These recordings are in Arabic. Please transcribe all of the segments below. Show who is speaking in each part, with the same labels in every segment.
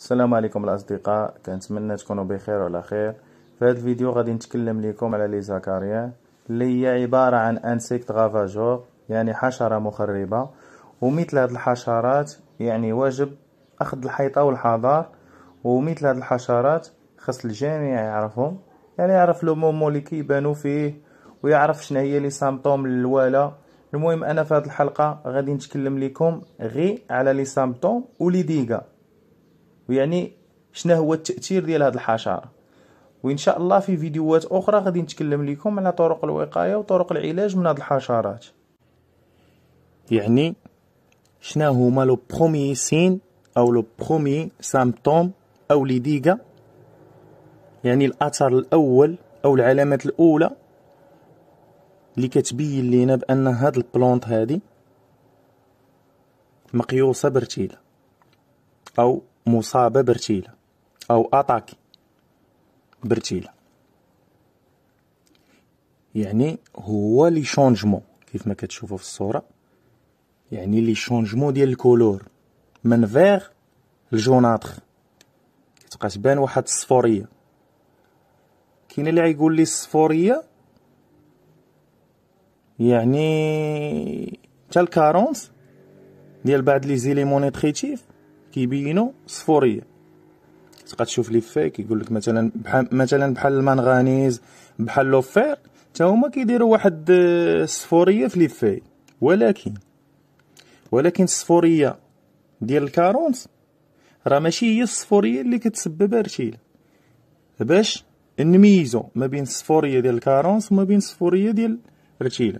Speaker 1: السلام عليكم الاصدقاء كنتمنى تكونوا بخير وعلى خير في هذا الفيديو غادي نتكلم لكم على لي زاكاريان اللي هي عباره عن انسيكت غافاجور يعني حشره مخربه ومثل هذه الحشرات يعني واجب اخذ الحيطه والحذر ومثل هذه الحشرات خاص الجميع يعرفهم يعني يعرف لو مومو اللي كيبانو فيه ويعرف شنو هي لي سامبتوم الوالا المهم انا في هذه الحلقه غادي نتكلم لكم غير على لي سامبتوم ولي ديغا ويعني شنو هو التاثير ديال هذا الحشره وان شاء الله في فيديوهات اخرى غادي نتكلم لكم على طرق الوقايه وطرق العلاج من هذه الحشرات يعني شنو هما لو برومي سين او لو برومي سامبتوم او لي ديغا يعني الاثر الاول او العلامات الاولى اللي كتبين لينا بان هاد البلونط هادي مقيوسه برتيله او مصابة برتيلة أو أتاكي برتيلة يعني هو لي شونجمون كيف ما كتشوفوا في الصورة يعني لي شونجمون ديال الكولور من فيغ لجوناتخ كتبقى تبان واحد الصفورية كاين اللي غيقول لي الصفورية يعني حتى الكارونس ديال بعض لي زيليمون نيتريتيف كيبينوا صفوريه تبقى تشوف لي في كيقول لك مثلا بحال مثلا بحال المانغانيز بحال لوفير حتى هما كيديروا واحد الصفوريه آه، في لي ولكن ولكن الصفوريه ديال الكارونس راه ماشي هي الصفوريه اللي كتسبب ارتيل باش نميزو ما بين الصفوريه ديال الكارونس وما بين الصفوريه ديال الرتيله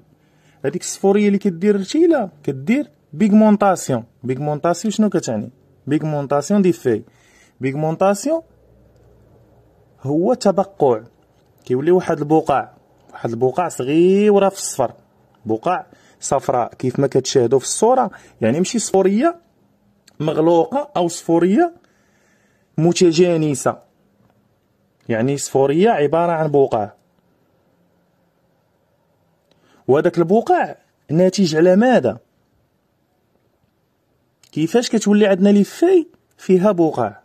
Speaker 1: هذيك الصفوريه اللي كدير الرتيله كدير بيغمونطاسيون بيغمونطاسيون شنو كتعني بيغمونطاسيون دي في بيغمونطاسيون هو تبقع كيولي واحد البقع واحد البقع صغيره في الصفر بقع صفراء كيف ما كتشاهدوا في الصوره يعني ماشي صفوريه مغلوقه او صفوريه متجانسه يعني صفوريه عباره عن بقع وهذاك البقع ناتج على ماذا كيفاش كتولي عندنا لفاي فيها بقع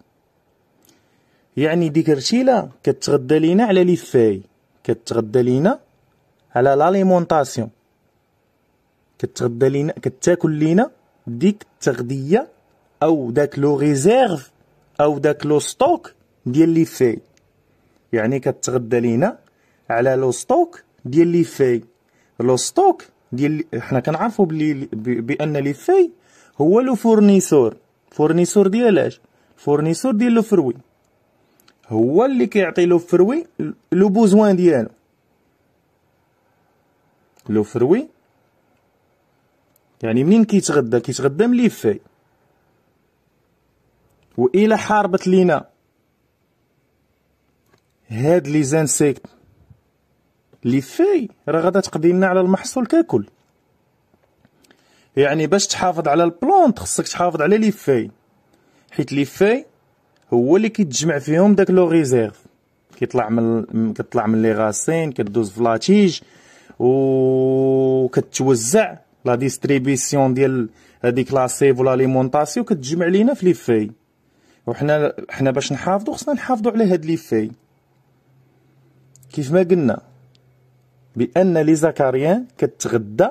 Speaker 1: يعني ديك الرتيله كتغدى لينا على لفاي كتغدى لينا على لاليمونطاسيون كتغدى لينا كتاكل لينا ديك التغذيه او داك لو ريزيرف او داك لو ستوك ديال لي في يعني كتغدى لينا على لو ستوك ديال لي في لو ستوك ديال حنا كنعرفو بلي بان لي في هو لو فورنيسور فورنيسور ديالاش فورنيسور ديال لو فروي هو اللي كيعطي لو فروي لو بوزوان ديالو لو فروي يعني منين كيتغدى كيتغدى ملي فاي وإلى حاربت لينا هاد لي زانسيكت لي فاي راه غادا تقضي لنا على المحصول ككل يعني باش تحافظ على البلونت خصك تحافظ على لي حيت لي هو اللي كيتجمع فيهم داك لو ريزيرف كيطلع من كتطلع من لي غاسين كدوز فلاتيج كتوزع لا ديستريبيسيون ديال هذيك لا سيف ولا ليمونطاسيون كتجمع لينا في لي فاي وحنا حنا باش نحافظوا خصنا نحافظوا على هاد لي كيف ما قلنا بان لي زكاريان كتغدى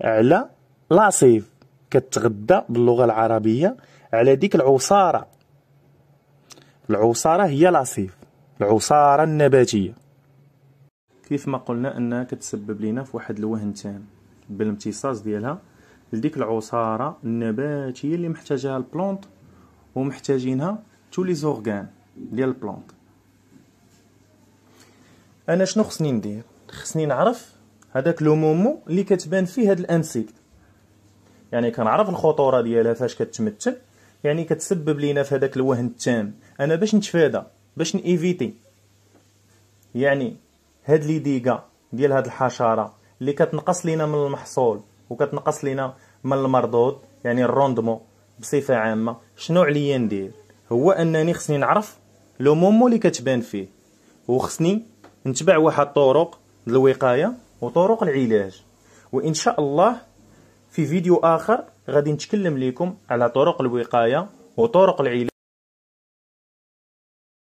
Speaker 1: على لاصيف كتغدى باللغه العربيه على ديك العصاره العصاره هي لاصيف العصاره النباتيه كيف ما قلنا انها كتسبب لنا في واحد الوهن تام بالامتصاص ديالها لديك العصاره النباتيه اللي محتاجها البلونط ومحتاجينها تو لي زورغان ديال البلونط انا شنو خصني ندير خصني نعرف هذاك لو مومو اللي كتبان فيه هاد الانسيكت يعني كنعرف الخطوره ديالها فاش كتمثل يعني كتسبب لينا في هذاك الوهن التام انا باش نتفادى باش نيفيتي يعني هاد لي ديغا ديال هاد الحشره اللي كتنقص لينا من المحصول وكتنقص لينا من المردود يعني الروندمون بصفه عامه شنو عليا ندير هو انني خصني نعرف لو مومو اللي كتبان فيه وخصني نتبع واحد الطرق للوقايه وطرق العلاج وان شاء الله في فيديو آخر غادي نتكلم لكم على طرق الوقاية وطرق العلاج